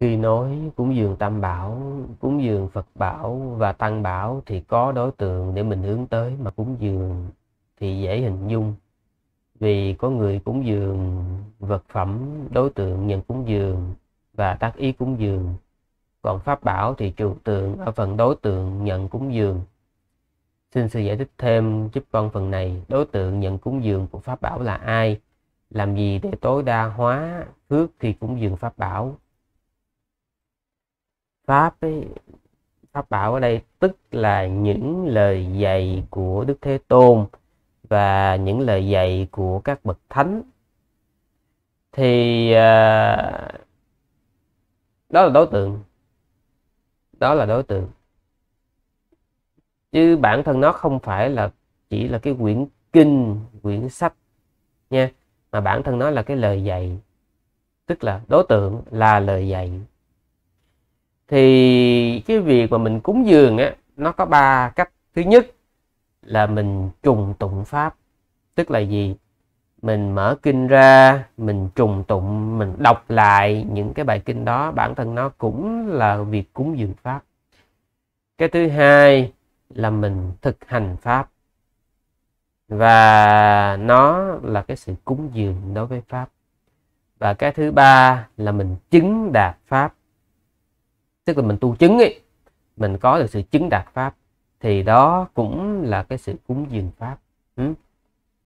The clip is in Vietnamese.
khi nói cúng dường tam bảo cúng dường phật bảo và tăng bảo thì có đối tượng để mình hướng tới mà cúng dường thì dễ hình dung vì có người cúng dường vật phẩm đối tượng nhận cúng dường và tác ý cúng dường còn pháp bảo thì trừu tượng ở phần đối tượng nhận cúng dường xin sư giải thích thêm giúp con phần này đối tượng nhận cúng dường của pháp bảo là ai làm gì để tối đa hóa phước khi cúng dường pháp bảo pháp ấy, pháp bảo ở đây tức là những lời dạy của đức thế tôn và những lời dạy của các bậc thánh thì à, đó là đối tượng đó là đối tượng chứ bản thân nó không phải là chỉ là cái quyển kinh quyển sách nha mà bản thân nó là cái lời dạy tức là đối tượng là lời dạy thì cái việc mà mình cúng dường á nó có ba cách thứ nhất là mình trùng tụng pháp tức là gì mình mở kinh ra mình trùng tụng mình đọc lại những cái bài kinh đó bản thân nó cũng là việc cúng dường pháp cái thứ hai là mình thực hành pháp và nó là cái sự cúng dường đối với pháp và cái thứ ba là mình chứng đạt pháp tức là mình tu chứng ấy mình có được sự chứng đạt pháp thì đó cũng là cái sự cúng dường pháp ừ?